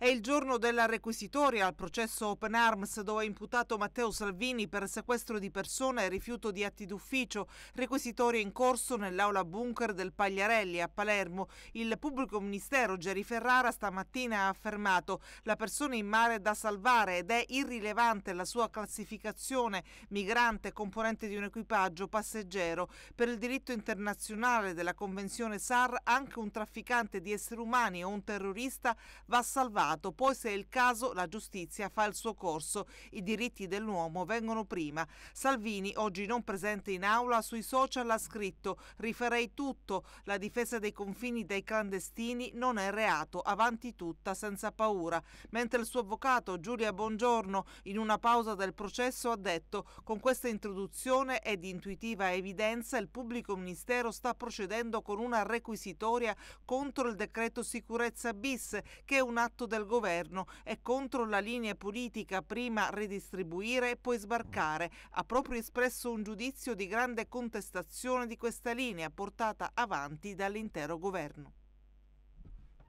È il giorno della requisitoria al processo Open Arms dove è imputato Matteo Salvini per sequestro di persona e rifiuto di atti d'ufficio, requisitoria in corso nell'aula bunker del Pagliarelli a Palermo. Il pubblico ministero Geri Ferrara stamattina ha affermato la persona in mare è da salvare ed è irrilevante la sua classificazione migrante, componente di un equipaggio, passeggero. Per il diritto internazionale della Convenzione SAR anche un trafficante di esseri umani o un terrorista va salvato Stato, poi se è il caso la giustizia fa il suo corso, i diritti dell'uomo vengono prima. Salvini, oggi non presente in aula, sui social ha scritto riferei tutto, la difesa dei confini dei clandestini non è reato, avanti tutta senza paura, mentre il suo avvocato Giulia Bongiorno in una pausa del processo ha detto con questa introduzione è di intuitiva evidenza il pubblico ministero sta procedendo con una requisitoria contro il decreto sicurezza bis che è un atto del dal governo. È contro la linea politica prima redistribuire e poi sbarcare. Ha proprio espresso un giudizio di grande contestazione di questa linea portata avanti dall'intero governo.